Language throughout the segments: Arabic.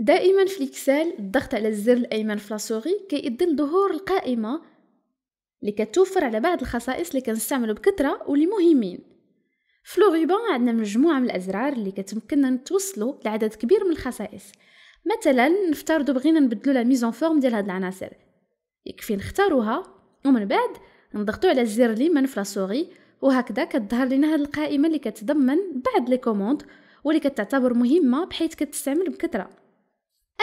دائما في الاكسل الضغط على الزر الايمن في لاسوري كيظل ظهور القائمه اللي كتوفر على بعض الخصائص اللي كنستعملو بكثره واللي مهمين في لوغيبا عندنا مجموعه من الازرار اللي كتمكننا نتوصلوا لعدد كبير من الخصائص مثلا نفترضو بغينا نبدلو لا ميزون فورم ديال هاد العناصر يكفي نختاروها ومن بعد نضغطوا على الزر اليمين في لاسوغي وهكذا كتظهر لنا هاد القائمه اللي كتضمن بعض لي كوموند واللي كتعتبر مهمه بحيث كتستعمل بكثره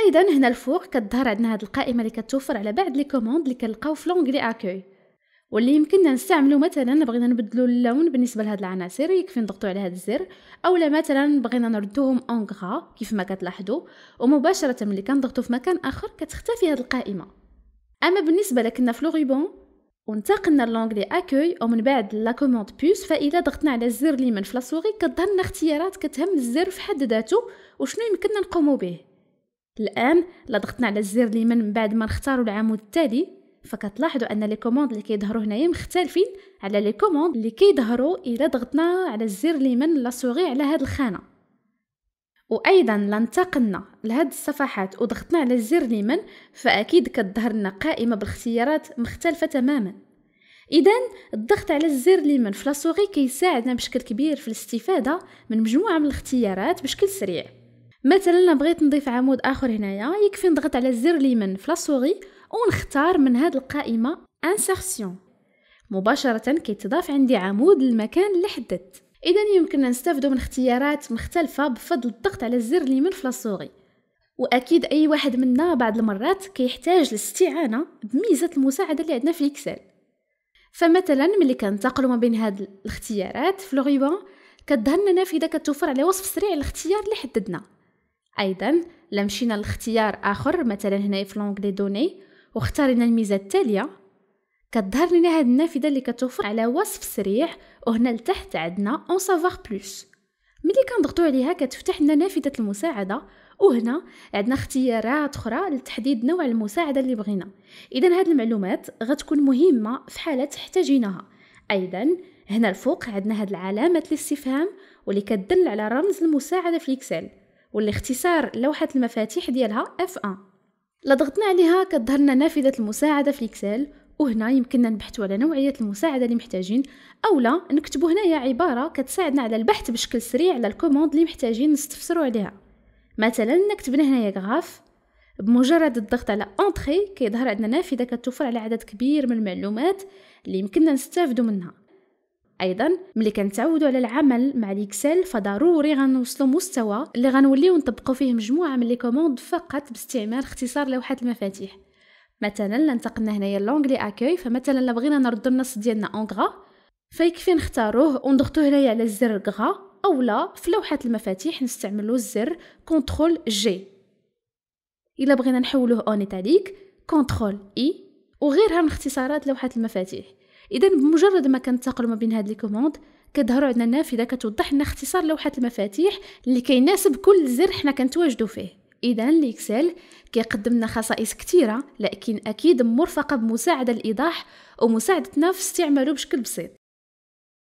ايضا هنا الفوق كتظهر عندنا هاد القائمه اللي كتوفر على بعض لي كوموند اللي كنلقاو في لونغلي اكوي واللي يمكننا نستعملو مثلا بغينا نبدلو اللون بالنسبه لهاد العناصر يكفي نضغطو على هاد الزر اولا مثلا بغينا نردوهم اون غرا كيف ما كتلاحظوا ومباشره ملي كنضغطو في مكان اخر كتختفي هاد القائمه اما بالنسبه لكنا في لوغيبون وانتقلنا لونغلي اكوي ومن بعد لا كوموند بوس فإلا ضغطنا على الزر اليمين في لاسوغي كتظهر لنا اختيارات كتهم الزر في حد ذاته وشنو يمكننا نقومو به الان الا ضغطنا على الزر اليمين من بعد ما نختاروا العمود التالي فكتلاحظوا ان لي كوموند اللي كيظهروا هنايا مختلفين على لي كوموند اللي كيظهروا الا ضغطنا على الزر اليمين لاسوغي على هاد الخانه وايضا لانتقلنا انتقلنا لهاد الصفحات وضغطنا على الزر اليمين فاكيد كتظهر لنا قائمه بالاختيارات مختلفه تماما اذا الضغط على الزر اليمين في لاسوغي كيساعدنا بشكل كبير في الاستفاده من مجموعه من الاختيارات بشكل سريع مثلا بغيت نضيف عمود اخر هنايا يكفي نضغط على الزر اليمين في لاسوري ونختار من هاد القائمه انسرسيون مباشره كيتضاف عندي عمود للمكان اللي حددت اذا يمكننا نستافدو من اختيارات مختلفه بفضل الضغط على الزر اليمين في لاسوري واكيد اي واحد منا بعض المرات كيحتاج للاستعانه بميزه المساعده اللي عندنا في الاكسل فمثلا ملي كنتقلوا ما بين هاد الاختيارات في لوغيوان لنا نافذه كتوفر على وصف سريع الاختيار اللي حددنا ايضا لمشينا لاختيار اخر مثلا هنا في لي دوني واختارينا الميزه التاليه كتظهر لنا هذه النافذه اللي كتوفر على وصف سريع وهنا لتحت عندنا اون سافوار بلوس ملي كنضغطو عليها كتفتح لنا نافذه المساعده وهنا عندنا اختيارات اخرى لتحديد نوع المساعده اللي بغينا اذا هذه المعلومات غتكون مهمه في حاله احتاجيناها ايضا هنا الفوق عندنا هاد العلامه الاستفهام واللي كتدل على رمز المساعده في الاكسل واللي اختصار لوحة المفاتيح ديالها F1 لضغطنا عليها كتظهرنا لنا نافذة المساعدة في الإكسل وهنا يمكننا نبحثوا على نوعية المساعدة اللي محتاجين أولا نكتبوا هنايا عبارة كتساعدنا على البحث بشكل سريع على الكوموند اللي محتاجين نستفسروا عليها مثلا هنا هنايا غاف بمجرد الضغط على انتري كيظهر عندنا نافذة كتوفر على عدد كبير من المعلومات اللي يمكننا نستافدوا منها ايضا ملي كنتعودوا على العمل مع الاكسل فضروري غنوصلوا مستوى اللي غنوليو نطبقوا فيه مجموعه من لي كوموند فقط باستعمال اختصار لوحات المفاتيح مثلا لانتقلنا هنايا لونغلي اكوي فمثلا لا بغينا نردوا النص ديالنا اونغرا فيكفي نختاروه ونضغطوا هنايا على الزر غا اولا في لوحه المفاتيح نستعملوا الزر كنترول جي الا بغينا نحولوه اون ايتاليك كنترول اي وغيرها من اختصارات لوحه المفاتيح اذا بمجرد ما كنتقلوا ما بين هاد لي كوموند كظهر عندنا نافذه كتوضح لنا اختصار لوحه المفاتيح اللي كيناسب كل زر حنا كنتواجدوا فيه اذا الاكسل كيقدم لنا خصائص كثيره لكن اكيد مرفقه بمساعده الايضاح ومساعدتنا في استعماله بشكل بسيط